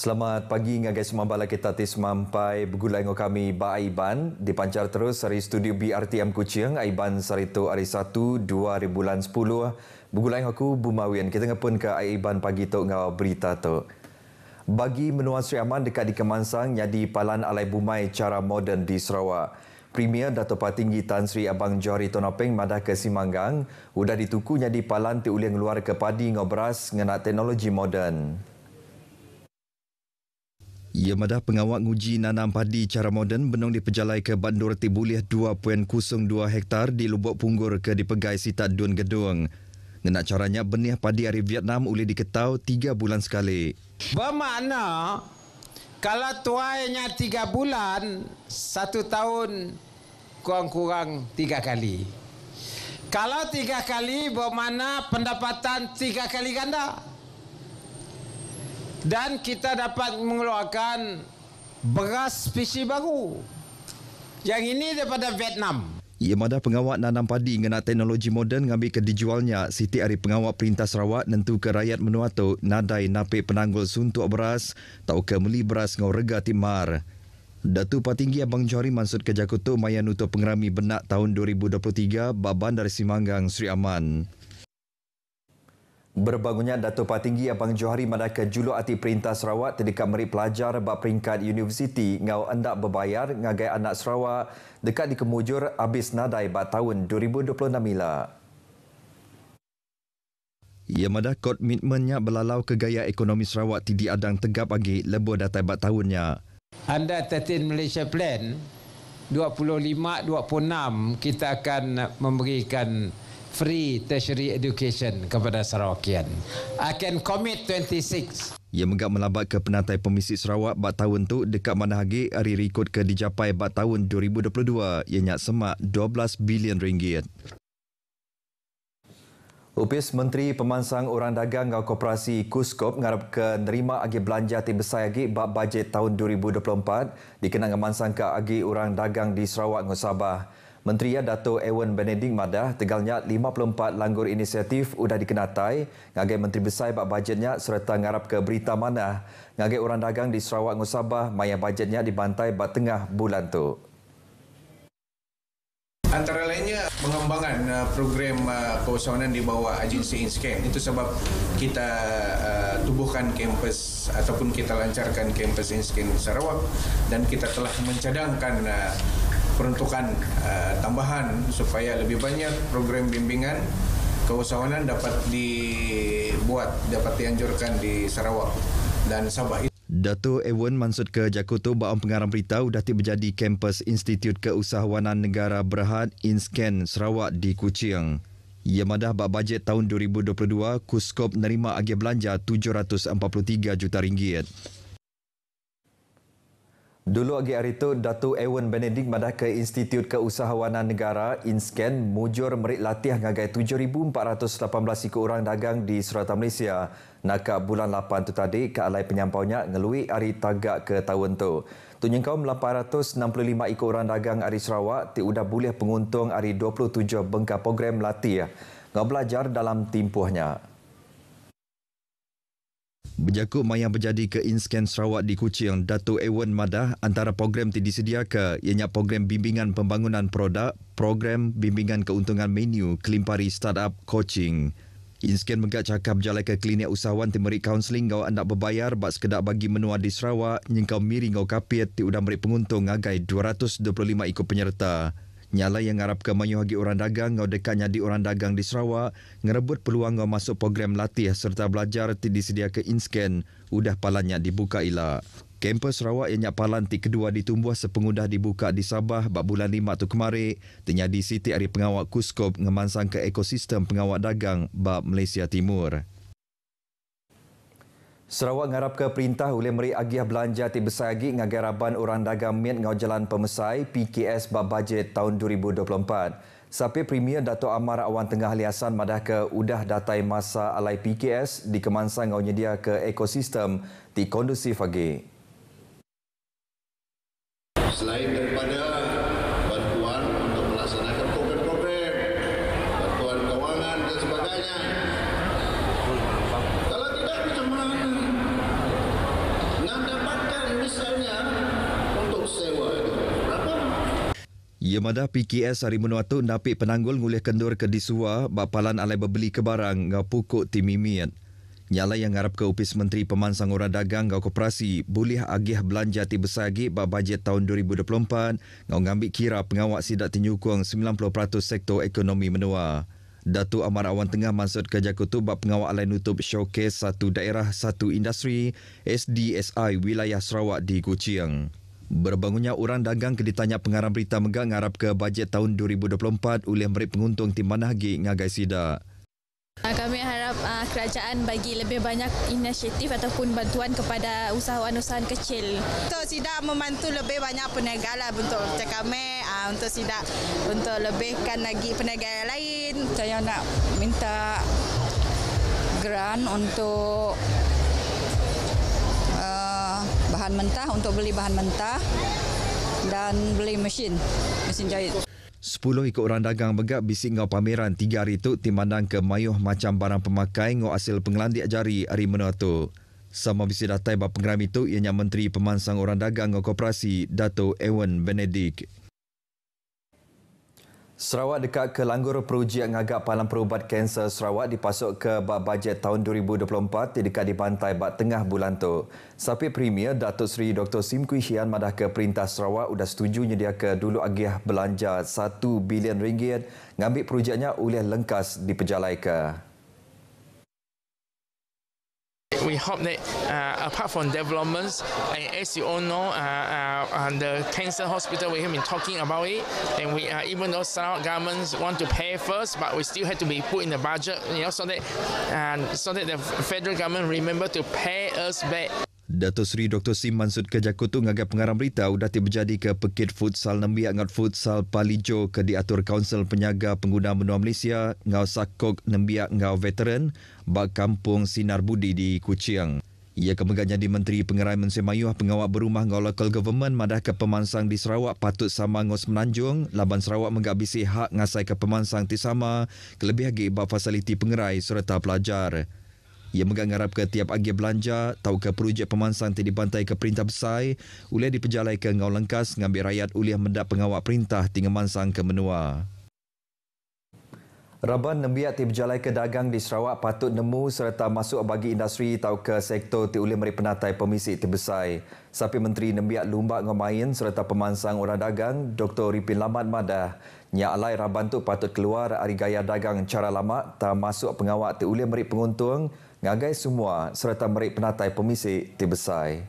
Selamat pagi dengan guys semua bala kita tis mampai begulai dengan kami Ba Aiban dipancar terus dari studio BRTM Kuching Aiban Sarito hari 1 bulan 10 begulai aku Bumawian kita ngapun ke Aiban pagi tu ngawa berita tu bagi menua Sri Aman dekat di Kemansang jadi palan alai bumai cara moden di Sarawak Premier Dato' Patinggi Tan Sri Abang Johari Tonopeng madah ke Simanggang sudah ditukunya di palan ti uli ngeluar ke padi beras ngena teknologi moden. Ia madah pengawak nguji nanam padi cara moden benung di pejalai ke Bandur Tibulih 2.02 hektar di Lubuk Punggur ke di Pegai Sitat Dun Gedung. Nenak caranya benih padi dari Vietnam uli diketau tiga bulan sekali. Bermakna kalau tuainya tiga bulan, satu tahun kurang-kurang tiga kali. Kalau tiga kali bermakna pendapatan tiga kali ganda dan kita dapat mengeluarkan beras spesies baru. Yang ini daripada Vietnam. Ia mada pengawal nanam padi dengan teknologi moden ngambil ke dijualnya. Siti Ari pengawal perintah Sarawak nentu ke rakyat menuatu nadai nape penanggul suntuk beras tau ke meli beras ngau rega timar. Datu Patinggi Abang Johari Mansud kejakutu Jakutu maya nutup pengerami benak tahun 2023 baban dari Simanggang Sri Aman. Berbangunnya Dato' Patinggi Abang Johari Madaka Julu Ati Perintah Sarawak terdekat merik pelajar bak peringkat universiti ngau endak berbayar ngagai anak Sarawak dekat di Kemujur habis nadai bak tahun 2026 mila. Ia madah komitmennya belalau ke gaya ekonomi Sarawak tidak adang tegap lagi lebur datai bak tahunnya. Anda 13 Malaysia Plan 25-26 kita akan memberikan free tertiary education kepada Sarawakian. I can commit 26. Ia menggap melambat ke penatai pemisik Sarawak bat tahun tu dekat mana hagi hari rekod ke dicapai bat tahun 2022 ianya semak 12 bilion ringgit. Upis Menteri Pemansang Orang Dagang dan Koperasi Kuskop ngarap ke nerima agi belanja ti besar agi bab bajet tahun 2024 dikenang mansang ke agi orang dagang di Sarawak ngusabah. Sabah. Menteri ya, Dato Ewan Benedict Madah tegalnya 54 langgur inisiatif sudah dikenatai ngagai Menteri Besar bak bajetnya serta ngarap ke berita mana ngagai orang dagang di Sarawak ngusabah Sabah maya bajetnya dibantai bak tengah bulan tu. Antara lainnya pengembangan uh, program uh, kewangan di bawah agensi Inscape itu sebab kita uh, tubuhkan kampus ataupun kita lancarkan kampus Inscape Sarawak dan kita telah mencadangkan uh, peruntukan uh, tambahan supaya lebih banyak program bimbingan keusahawanan dapat dibuat, dapat dianjurkan di Sarawak dan Sabah. Datu Ewan Mansud ke Jakutu Baum pengarah Berita sudah tiba jadi kampus Institut Keusahawanan Negara Berhad InScan Sarawak di Kuching. Ia madah bak bajet tahun 2022, Kuskop nerima agih belanja 743 juta ringgit. Dulu lagi hari itu, Datu Ewan Benedict madah ke Institut Keusahawanan Negara, INSCAN, mujur merik latih ngagai 7,418 ikut orang dagang di Surata Malaysia. Nakak bulan 8 tu tadi, ke alai penyampaunya ngelui hari tagak ke tahun tu. Tunjung kaum 865 ikut orang dagang hari Sarawak, ti udah boleh penguntung hari 27 bengka program latih. Ngau dalam timpuhnya. Berjakup maya berjadi ke Insken Sarawak di Kuching, Dato Ewan Madah antara program yang disediakan ianya program bimbingan pembangunan produk, program bimbingan keuntungan menu kelimpari startup coaching. Insken megak cakap jalan ke klinik usahawan timeri kaunseling kau anda berbayar buat sekedak bagi menua di Sarawak kau miring kau kapit ti udah merik penguntung agai 225 ikut penyerta. Nyala yang ngarap ke mayu hagi orang dagang ngau dekat nyadi orang dagang di Sarawak ngerebut peluang ngau masuk program latih serta belajar ti disedia ke InScan udah palanya dibuka ila. Kampus Sarawak yang nyak palan ti kedua ditumbuh sepengudah dibuka di Sabah bak bulan lima tu kemari tenyadi siti ari pengawak Kuskop ngemansang ke ekosistem pengawak dagang bak Malaysia Timur. Sarawak ke perintah oleh meri agih belanja ti besar agi ngagai raban orang dagang miat ngau jalan pemesai PKS bab bajet tahun 2024. Sapi Premier Dato Amar Awan Tengah Liasan madah ke udah datai masa alai PKS di kemansa ngau nyedia ke ekosistem ti kondusif agi. Selain daripada bantuan untuk melaksanakan program-program, bantuan kewangan dan sebagainya, Ia madah PKS Hari Menuatu napi penanggul ngulih kendur ke disua bapalan alai bebeli kebarang barang ngau pukuk timimian. Nyala yang ngarap ke upis Menteri Peman orang Dagang ngau koperasi boleh agih belanja ti besagi bak bajet tahun 2024 ngau ngambil kira pengawak sidak tinyukung 90% sektor ekonomi menua. Datu Amar Awan Tengah maksud ke kutub bak pengawak alai nutup showcase satu daerah satu industri SDSI Wilayah Sarawak di Kuching. Berbangunnya orang dagang ke ditanya pengarah berita megah ngarap ke bajet tahun 2024 oleh merik penguntung tim mana lagi ngagai sida. Ah, kami harap uh, kerajaan bagi lebih banyak inisiatif ataupun bantuan kepada usahawan-usahawan kecil. Untuk sida membantu lebih banyak peniaga lah ah, untuk kami, uh, untuk sida untuk lebihkan lagi peniaga lain. Saya nak minta grant untuk bahan mentah untuk beli bahan mentah dan beli mesin, mesin jahit. Sepuluh ikut orang dagang begak bisik ngau pameran tiga hari itu timandang ke mayuh macam barang pemakai ngau hasil pengelandik jari hari mena tu. Sama bisik datai bapak pengeram itu ianya Menteri Pemansang Orang Dagang ngau Koperasi Dato Ewan Benedik. Sarawak dekat ke Langgur Peruji yang agak palang perubat kanser Sarawak dipasok ke bak bajet tahun 2024 di dekat di bantai bak tengah bulan tu. Sapi Premier Datuk Seri Dr. Sim Kui Hian madah ke perintah Sarawak sudah setuju dia ke dulu agih belanja 1 bilion ringgit ngambil perujiannya oleh lengkas di Pejalai ke. we hope that uh, apart from developments, and as you all know, uh, uh the cancer hospital we have been talking about it, and we uh, even though some governments want to pay first, but we still have to be put in the budget, you know, so that so that the federal government remember to pay us back. Dato' Sri Dr. Sim Mansud Kejakutu ngagak pengarang berita sudah terjadi ke Pekit Futsal Nembi ngat Futsal Palijo ke diatur Kaunsel Penyaga Pengguna Menua Malaysia ngau Sakok Nembi ngau Veteran bak Kampung Sinar Budi di Kuching. Ia kemegahnya di Menteri Pengerai Mensi Mayuh pengawal berumah ngau local government madah ke pemansang di Sarawak patut sama ngau Menanjung. laban Sarawak menggabisi hak ngasai ke pemansang di sama kelebih lagi bak fasiliti pengerai serta pelajar. Ia menganggap ke tiap agih belanja tahu ke projek pemansang tadi bantai ke perintah besar oleh dipejalai ke ngau lengkas ngambil rakyat oleh mendak pengawak perintah tinggal mansang ke menua. Raban nembiak ti berjalan ke dagang di Sarawak patut nemu serta masuk bagi industri atau ke sektor ti ulih meri penatai pemisik ti besai. Sapi Menteri Nembiak Lumbak Ngomain serta pemansang orang dagang Dr. Ripin Lamat Mada. Nya alai Raban tu patut keluar dari gaya dagang cara lama tak masuk pengawak ti ulih meri penguntung ngagai semua serta merik penatai pemisi tibesai.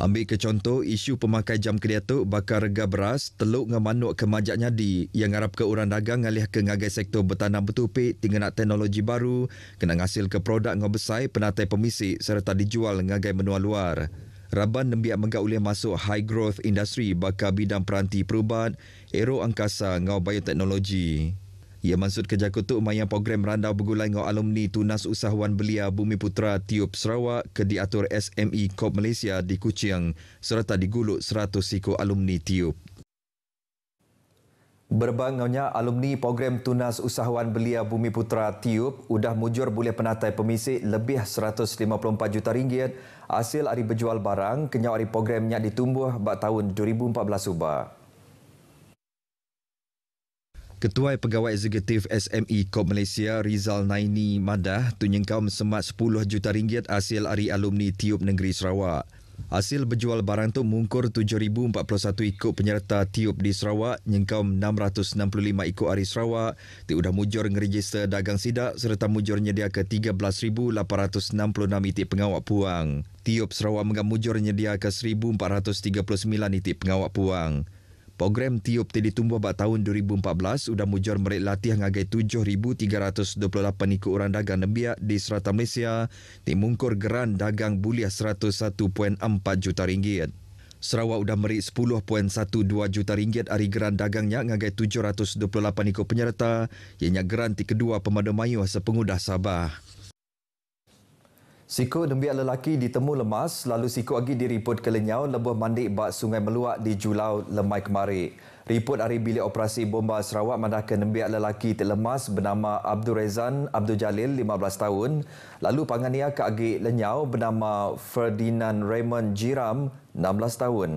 Ambil ke contoh isu pemakai jam kedia tu bakar rega beras, teluk dengan manuk ke majak nyadi yang harap ke orang dagang alih ke ngagai sektor bertanam bertupik tinggal nak teknologi baru, kena ngasil ke produk ngau penatai pemisi serta dijual ngagai menua luar. Raban nembiak menggak ulih masuk high growth industry bakar bidang peranti perubat, aero angkasa ngau bioteknologi. teknologi. Ia maksud kerja kutuk maya program randau begulai ngau alumni tunas usahawan belia Bumi Putra Tiup Sarawak ke diatur SME Kop Malaysia di Kuching serta diguluk 100 siku alumni Tiup. Berbangunnya alumni program tunas usahawan belia Bumi Putra Tiup sudah mujur boleh penatai pemisik lebih 154 juta ringgit hasil hari berjual barang kenyawari programnya ditumbuh bak tahun 2014 subah. Ketua Pegawai Eksekutif SME Kop Malaysia Rizal Naini Madah tunjengkau semat 10 juta ringgit hasil hari alumni Tiup Negeri Sarawak. Hasil berjual barang tu mengukur 7,041 ikut penyerta tiup di Sarawak, nyengkaum 665 ikut hari Sarawak, tiudah mujur ngeregister dagang sidak serta mujur nyedia ke 13,866 itik pengawak puang. Tiup Sarawak mengam mujur nyedia ke 1,439 itik pengawak puang. Program tiup tadi tumbuh pada tahun 2014 sudah mujur merek latih ngagai 7,328 ikut orang dagang nebiak di serata Malaysia di mungkur geran dagang buliah 101.4 juta ringgit. Sarawak sudah meri 10.12 juta ringgit hari geran dagangnya ngagai 728 ikut penyerta, ianya geran ti kedua pemadu mayuh sepengudah Sabah. Siku nembi lelaki ditemu lemas, lalu siku lagi diriput ke lenyau lebuh mandi bak sungai meluak di Julau Lemai Kemari. Riput hari bilik operasi bomba Sarawak mandah ke nembiak lelaki terlemas bernama Abdul Rezan Abdul Jalil, 15 tahun. Lalu pangania ke agi lenyau bernama Ferdinand Raymond Jiram, 16 tahun.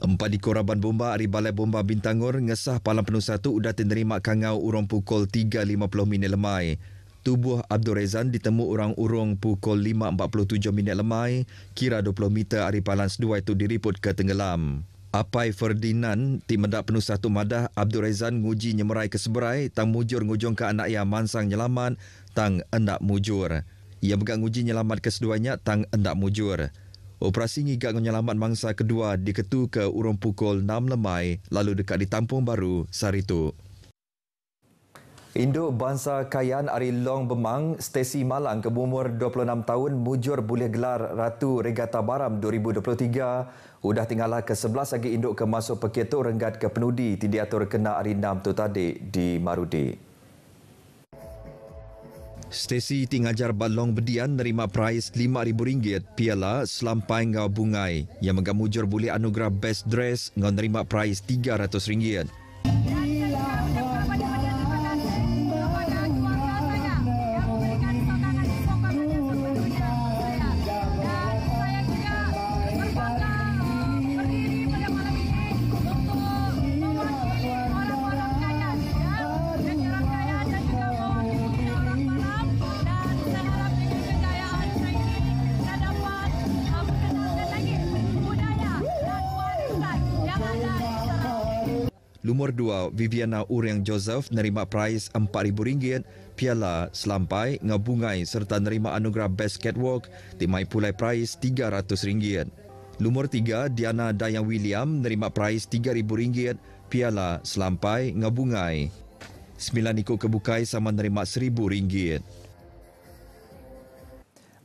Empat di koraban bomba hari balai bomba Bintangor ngesah palang penuh satu sudah terima kangau urung pukul 3.50 minit lemai tubuh Abdul Rezan ditemu orang urung pukul 5.47 minit lemai, kira 20 meter dari palans dua itu diriput ke tenggelam. Apai Ferdinand, tim penuh satu madah, Abdul Rezan nguji nyemerai ke seberai, tang mujur ngujung ke anak ia mansang nyelamat, tang endak mujur. Ia pegang nguji nyelamat ke seduanya, tang endak mujur. Operasi ngigak nyelamat mangsa kedua diketu ke urung pukul 6 lemai, lalu dekat di Tampung Baru, Saritu. Induk bangsa Kayan Ari Long Bemang, Stacy Malang ke umur 26 tahun mujur boleh gelar Ratu Regata Baram 2023. Udah tinggalah ke-11 lagi induk kemasuk masuk Pekito Renggat ke Penudi tidak kena Ari 6 tu tadi di Marudi. Stacy tingajar Balong Bedian nerima prize RM5,000 piala selampai ngau bungai yang menggamujur boleh anugerah best dress ngau nerima prize RM300. Lumur dua Viviana Uriang Joseph nerima prais RM4,000 piala selampai ngabungai serta nerima anugerah Best Catwalk timai pulai prais RM300. Lumur tiga Diana Dayang William nerima prais RM3,000 piala selampai ngabungai. Sembilan ikut kebukai sama nerima RM1,000.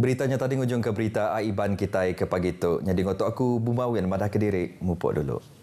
Beritanya tadi ngujung ke berita Aiban Kitai ke pagi itu. Nyadi ngotok aku, Bumawin, Madah Kediri, Mupok dulu.